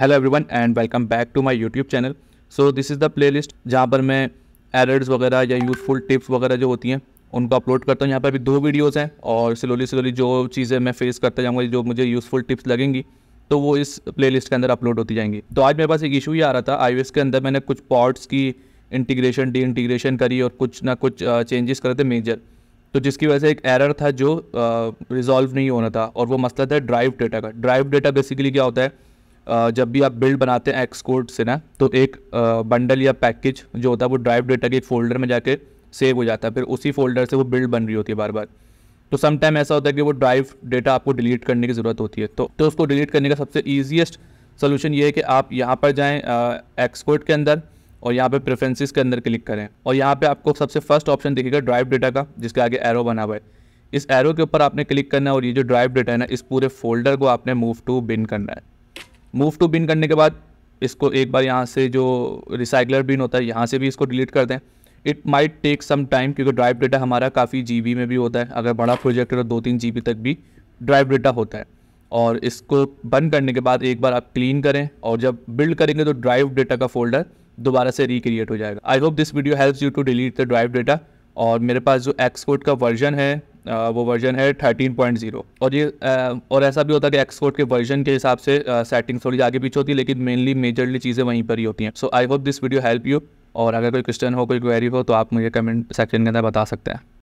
hello everyone and welcome back to my YouTube channel so this is the playlist जहाँ पर मैं errors वगैरह या यूज़फुल टिप्स वगैरह जो होती हैं उनको अपलोड करता हूँ यहाँ पर अभी दो वीडियोस हैं और स्लोली स्लोली जो चीज़ें मैं फेस करता जाऊँगा जो मुझे यूज़फुल टिप्स लगेंगी तो वो इस प्ले के अंदर अपलोड होती जाएंगी तो आज मेरे पास एक इशू ही आ रहा था आई के अंदर मैंने कुछ पॉट्स की इंटीग्रेशन डी इंटीग्रेशन करी और कुछ ना कुछ चेंजेस करे थे मेजर तो जिसकी वजह से एक एरर था जो रिजॉल्व नहीं होना था और वो मसला था ड्राइव डेटा का ड्राइव डेटा बेसिकली क्या होता है जब भी आप बिल्ड बनाते हैं एक्सकोड से ना तो एक बंडल या पैकेज जो होता है वो ड्राइव डेटा के एक फोल्डर में जाके सेव हो जाता है फिर उसी फोल्डर से वो बिल्ड बन रही होती है बार बार तो सम टाइम ऐसा होता है कि वो ड्राइव डेटा आपको डिलीट करने की ज़रूरत होती है तो तो उसको डिलीट करने का सबसे ईजिएस्ट सोल्यूशन ये है कि आप यहाँ पर जाएँ एक्सपोर्ट के अंदर और यहाँ पर प्रेफरेंसेस के अंदर क्लिक करें और यहाँ पर आपको सबसे फर्स्ट ऑप्शन दिखेगा ड्राइव डेटा का जिसके आगे एरो बना हुआ है इस एरो के ऊपर आपने क्लिक करना है और ये जो ड्राइव डेटा है ना इस पूरे फोल्डर को आपने मूव टू बिन करना है मूव टू बिन करने के बाद इसको एक बार यहाँ से जो रिसाइकलर बिन होता है यहाँ से भी इसको डिलीट कर दें it might take some time क्योंकि ड्राइव डेटा हमारा काफ़ी जी में भी होता है अगर बड़ा प्रोजेक्ट है तो दो तीन जी तक भी ड्राइव डेटा होता है और इसको बंद करने के बाद एक बार आप क्लीन करें और जब बिल्ड करेंगे तो ड्राइव डेटा का फोल्डर दोबारा से रिक्रिएट हो जाएगा I hope this video helps you to delete the drive data और मेरे पास जो एक्सपोर्ट का वर्जन है वो वर्जन है थर्टीन पॉइंट जीरो और ये और ऐसा भी होता है कि एक्सपोर्ट के वर्जन के हिसाब से सेटिंग्स थोड़ी आगे पीछे होती है लेकिन मेनली मेजरली चीज़ें वहीं पर ही होती हैं so I hope this video help you और अगर कोई क्वेश्चन हो कोई क्वेरी हो तो आप मुझे कमेंट सेक्शन के अंदर बता सकते हैं